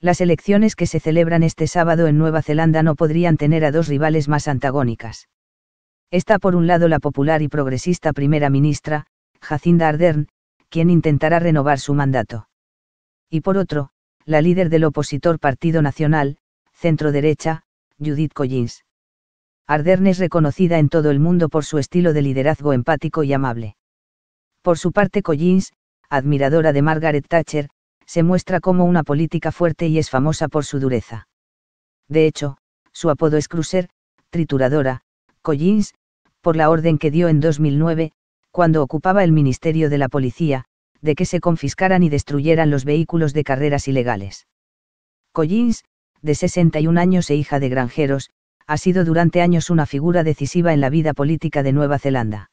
las elecciones que se celebran este sábado en Nueva Zelanda no podrían tener a dos rivales más antagónicas. Está por un lado la popular y progresista primera ministra, Jacinda Ardern, quien intentará renovar su mandato. Y por otro, la líder del opositor Partido Nacional, centro derecha, Judith Collins. Ardern es reconocida en todo el mundo por su estilo de liderazgo empático y amable. Por su parte, Collins, admiradora de Margaret Thatcher, se muestra como una política fuerte y es famosa por su dureza. De hecho, su apodo es Cruiser, trituradora, Collins, por la orden que dio en 2009, cuando ocupaba el Ministerio de la Policía, de que se confiscaran y destruyeran los vehículos de carreras ilegales. Collins, de 61 años e hija de granjeros, ha sido durante años una figura decisiva en la vida política de Nueva Zelanda.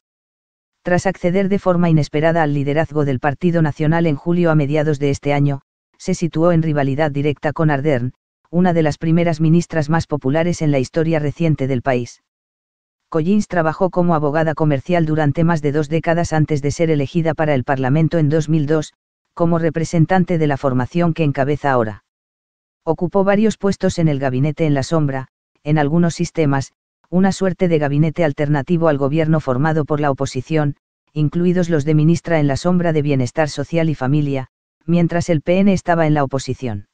Tras acceder de forma inesperada al liderazgo del Partido Nacional en julio a mediados de este año, se situó en rivalidad directa con Ardern, una de las primeras ministras más populares en la historia reciente del país. Collins trabajó como abogada comercial durante más de dos décadas antes de ser elegida para el Parlamento en 2002, como representante de la formación que encabeza ahora. Ocupó varios puestos en el gabinete en la sombra, en algunos sistemas, una suerte de gabinete alternativo al gobierno formado por la oposición, incluidos los de ministra en la sombra de Bienestar Social y Familia, mientras el PN estaba en la oposición.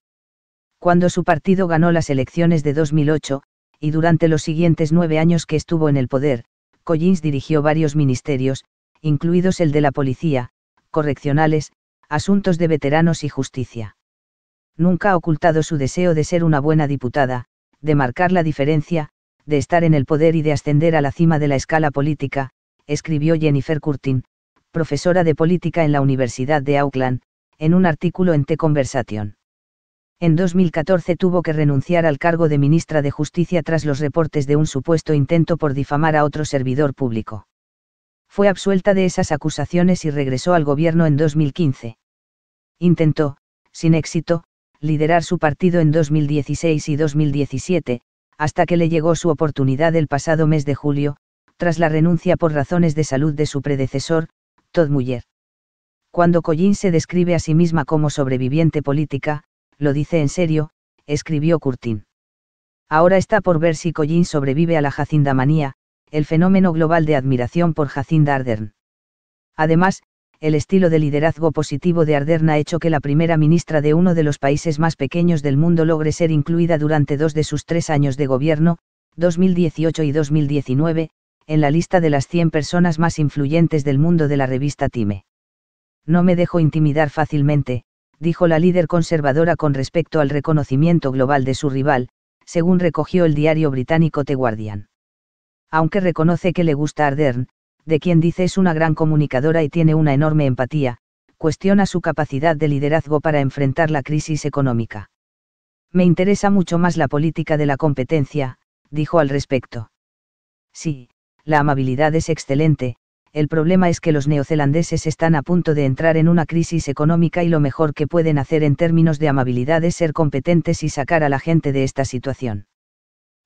Cuando su partido ganó las elecciones de 2008, y durante los siguientes nueve años que estuvo en el poder, Collins dirigió varios ministerios, incluidos el de la policía, correccionales, asuntos de veteranos y justicia. Nunca ha ocultado su deseo de ser una buena diputada, de marcar la diferencia, de estar en el poder y de ascender a la cima de la escala política, escribió Jennifer Curtin, profesora de política en la Universidad de Auckland, en un artículo en The Conversation. En 2014 tuvo que renunciar al cargo de ministra de Justicia tras los reportes de un supuesto intento por difamar a otro servidor público. Fue absuelta de esas acusaciones y regresó al gobierno en 2015. Intentó, sin éxito, liderar su partido en 2016 y 2017, hasta que le llegó su oportunidad el pasado mes de julio, tras la renuncia por razones de salud de su predecesor, Todd Muller. Cuando Collins se describe a sí misma como sobreviviente política, lo dice en serio, escribió Curtin. Ahora está por ver si Collins sobrevive a la Jacinda manía, el fenómeno global de admiración por Jacinda Ardern. Además, el estilo de liderazgo positivo de Ardern ha hecho que la primera ministra de uno de los países más pequeños del mundo logre ser incluida durante dos de sus tres años de gobierno, 2018 y 2019, en la lista de las 100 personas más influyentes del mundo de la revista Time. No me dejo intimidar fácilmente, dijo la líder conservadora con respecto al reconocimiento global de su rival, según recogió el diario británico The Guardian. Aunque reconoce que le gusta Ardern, de quien dice es una gran comunicadora y tiene una enorme empatía, cuestiona su capacidad de liderazgo para enfrentar la crisis económica. Me interesa mucho más la política de la competencia, dijo al respecto. Sí, la amabilidad es excelente, el problema es que los neozelandeses están a punto de entrar en una crisis económica y lo mejor que pueden hacer en términos de amabilidad es ser competentes y sacar a la gente de esta situación.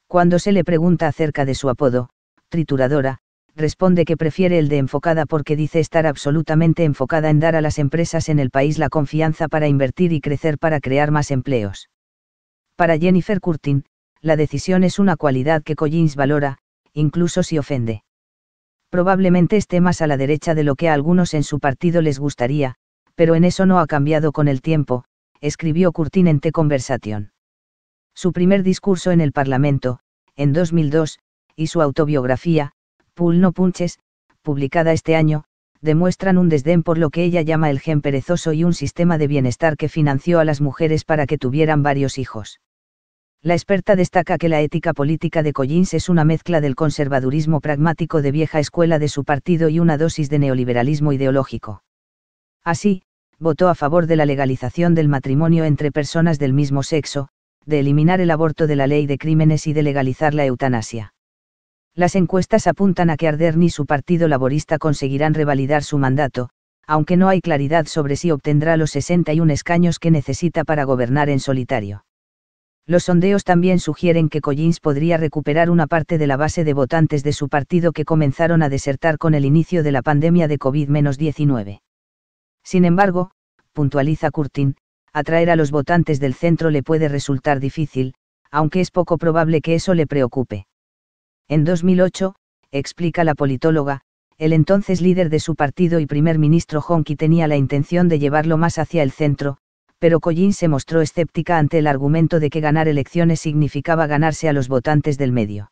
Cuando se le pregunta acerca de su apodo, trituradora, responde que prefiere el de enfocada porque dice estar absolutamente enfocada en dar a las empresas en el país la confianza para invertir y crecer para crear más empleos. Para Jennifer Curtin, la decisión es una cualidad que Collins valora, incluso si ofende. Probablemente esté más a la derecha de lo que a algunos en su partido les gustaría, pero en eso no ha cambiado con el tiempo, escribió Curtin en T Conversation. Su primer discurso en el Parlamento, en 2002, y su autobiografía, Pull No Punches, publicada este año, demuestran un desdén por lo que ella llama el gen perezoso y un sistema de bienestar que financió a las mujeres para que tuvieran varios hijos. La experta destaca que la ética política de Collins es una mezcla del conservadurismo pragmático de vieja escuela de su partido y una dosis de neoliberalismo ideológico. Así, votó a favor de la legalización del matrimonio entre personas del mismo sexo, de eliminar el aborto de la ley de crímenes y de legalizar la eutanasia. Las encuestas apuntan a que Ardern y su partido laborista conseguirán revalidar su mandato, aunque no hay claridad sobre si obtendrá los 61 escaños que necesita para gobernar en solitario. Los sondeos también sugieren que Collins podría recuperar una parte de la base de votantes de su partido que comenzaron a desertar con el inicio de la pandemia de COVID-19. Sin embargo, puntualiza Curtin, atraer a los votantes del centro le puede resultar difícil, aunque es poco probable que eso le preocupe. En 2008, explica la politóloga, el entonces líder de su partido y primer ministro Honky tenía la intención de llevarlo más hacia el centro, pero Collins se mostró escéptica ante el argumento de que ganar elecciones significaba ganarse a los votantes del medio.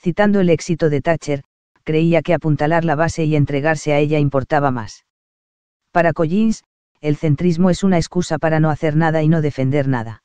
Citando el éxito de Thatcher, creía que apuntalar la base y entregarse a ella importaba más. Para Collins, el centrismo es una excusa para no hacer nada y no defender nada.